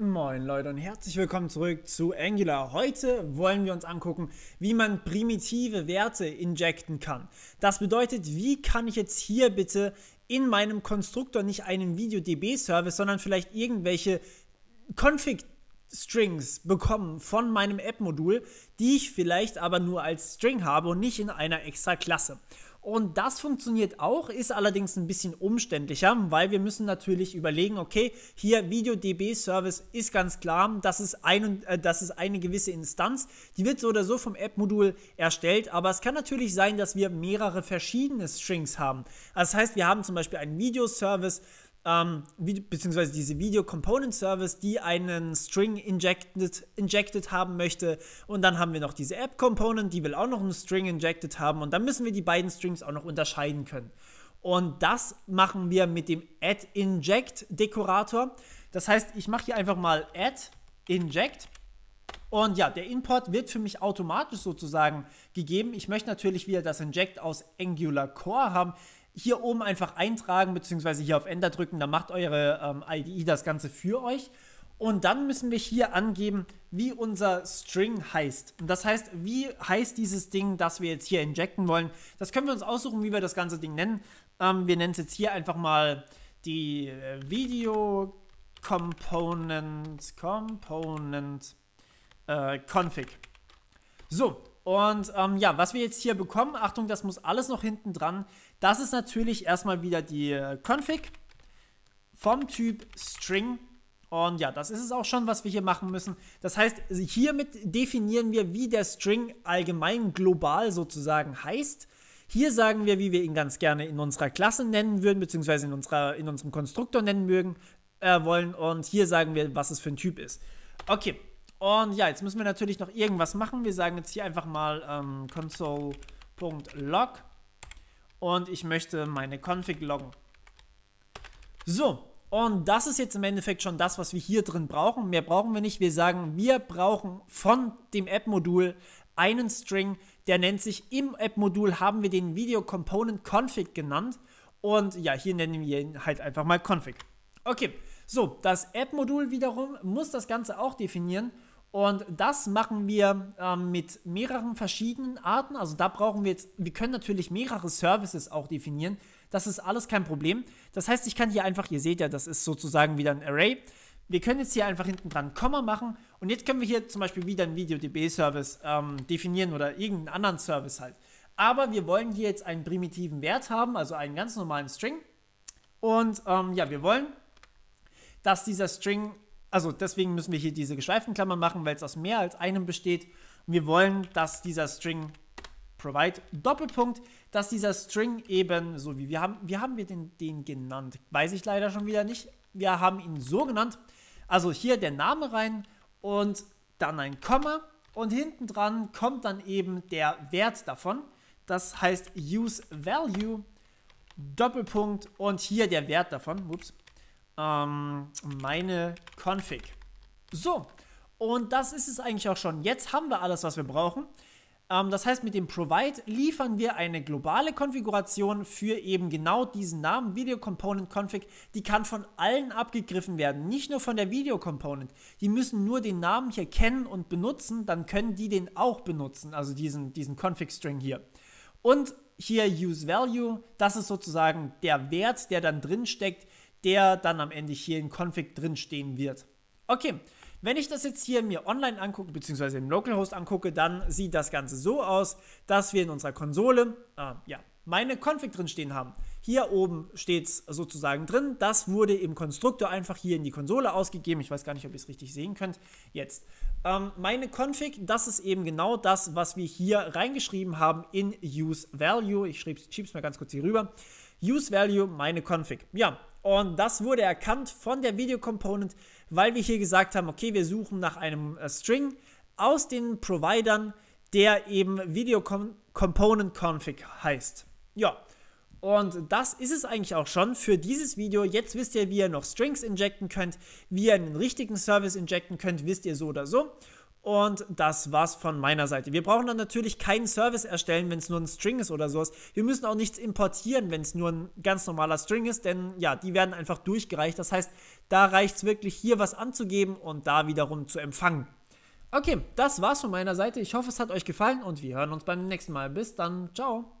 Moin Leute und herzlich willkommen zurück zu Angular. Heute wollen wir uns angucken, wie man primitive Werte injecten kann. Das bedeutet, wie kann ich jetzt hier bitte in meinem Konstruktor nicht einen Video-DB-Service, sondern vielleicht irgendwelche Config Strings bekommen von meinem App-Modul, die ich vielleicht aber nur als String habe und nicht in einer extra Klasse. Und das funktioniert auch, ist allerdings ein bisschen umständlicher, weil wir müssen natürlich überlegen, okay, hier Video DB Service ist ganz klar, das ist, ein, äh, das ist eine gewisse Instanz, die wird so oder so vom App-Modul erstellt, aber es kann natürlich sein, dass wir mehrere verschiedene Strings haben. Das heißt, wir haben zum Beispiel einen Video Service, ähm, beziehungsweise diese Video Component Service, die einen String injected, injected haben möchte. Und dann haben wir noch diese App Component, die will auch noch einen String injected haben. Und dann müssen wir die beiden Strings auch noch unterscheiden können. Und das machen wir mit dem Add Inject Dekorator. Das heißt, ich mache hier einfach mal Add Inject und ja, der Import wird für mich automatisch sozusagen gegeben. Ich möchte natürlich wieder das Inject aus Angular Core haben. Hier oben einfach eintragen bzw. hier auf Enter drücken, dann macht eure ähm, IDE das Ganze für euch. Und dann müssen wir hier angeben, wie unser String heißt. Und das heißt, wie heißt dieses Ding, das wir jetzt hier injecten wollen. Das können wir uns aussuchen, wie wir das ganze Ding nennen. Ähm, wir nennen es jetzt hier einfach mal die äh, Video Component Component äh, Config. So, und ähm, ja, was wir jetzt hier bekommen, Achtung, das muss alles noch hinten dran. Das ist natürlich erstmal wieder die äh, Config vom Typ String. Und ja, das ist es auch schon, was wir hier machen müssen. Das heißt, hiermit definieren wir, wie der String allgemein global sozusagen heißt. Hier sagen wir, wie wir ihn ganz gerne in unserer Klasse nennen würden, beziehungsweise in, unserer, in unserem Konstruktor nennen mögen, äh, wollen. Und hier sagen wir, was es für ein Typ ist. Okay, und ja, jetzt müssen wir natürlich noch irgendwas machen. Wir sagen jetzt hier einfach mal ähm, console.log und ich möchte meine Config loggen. So, und das ist jetzt im Endeffekt schon das, was wir hier drin brauchen. Mehr brauchen wir nicht. Wir sagen, wir brauchen von dem App-Modul einen String, der nennt sich im App-Modul, haben wir den Video Component Config genannt. Und ja, hier nennen wir ihn halt einfach mal Config. Okay, so, das App-Modul wiederum muss das Ganze auch definieren. Und das machen wir ähm, mit mehreren verschiedenen Arten. Also da brauchen wir jetzt, wir können natürlich mehrere Services auch definieren. Das ist alles kein Problem. Das heißt, ich kann hier einfach, ihr seht ja, das ist sozusagen wieder ein Array. Wir können jetzt hier einfach hinten dran Komma machen und jetzt können wir hier zum Beispiel wieder einen VideoDB-Service ähm, definieren oder irgendeinen anderen Service halt. Aber wir wollen hier jetzt einen primitiven Wert haben, also einen ganz normalen String. Und ähm, ja, wir wollen, dass dieser String also deswegen müssen wir hier diese geschweiften Klammern machen, weil es aus mehr als einem besteht. Wir wollen, dass dieser String provide Doppelpunkt, dass dieser String eben, so wie wir haben, wie haben wir den, den genannt? Weiß ich leider schon wieder nicht. Wir haben ihn so genannt. Also hier der Name rein und dann ein Komma und hinten dran kommt dann eben der Wert davon. Das heißt use value Doppelpunkt und hier der Wert davon. Ups, ähm, meine Config. So, und das ist es eigentlich auch schon. Jetzt haben wir alles, was wir brauchen. Ähm, das heißt, mit dem Provide liefern wir eine globale Konfiguration für eben genau diesen Namen, Video Component Config. Die kann von allen abgegriffen werden, nicht nur von der Video Component. Die müssen nur den Namen hier kennen und benutzen, dann können die den auch benutzen, also diesen, diesen Config String hier. Und hier Use Value, das ist sozusagen der Wert, der dann drin steckt, der dann am Ende hier in Config drin stehen wird. Okay, wenn ich das jetzt hier mir online angucke, beziehungsweise im Localhost angucke, dann sieht das Ganze so aus, dass wir in unserer Konsole, äh, ja, meine Config drin stehen haben. Hier oben steht es sozusagen drin. Das wurde im Konstruktor einfach hier in die Konsole ausgegeben. Ich weiß gar nicht, ob ihr es richtig sehen könnt. Jetzt. Ähm, meine Config, das ist eben genau das, was wir hier reingeschrieben haben in useValue. Ich schiebe es mal ganz kurz hier rüber. useValue, meine Config. Ja, und das wurde erkannt von der Video Component, weil wir hier gesagt haben, okay, wir suchen nach einem äh, String aus den Providern, der eben Video Component Config heißt. Ja, und das ist es eigentlich auch schon für dieses Video. Jetzt wisst ihr, wie ihr noch Strings injecten könnt, wie ihr einen richtigen Service injecten könnt, wisst ihr so oder so. Und das war's von meiner Seite. Wir brauchen dann natürlich keinen Service erstellen, wenn es nur ein String ist oder sowas. Wir müssen auch nichts importieren, wenn es nur ein ganz normaler String ist, denn ja, die werden einfach durchgereicht. Das heißt, da reicht es wirklich, hier was anzugeben und da wiederum zu empfangen. Okay, das war's von meiner Seite. Ich hoffe, es hat euch gefallen und wir hören uns beim nächsten Mal. Bis dann. Ciao.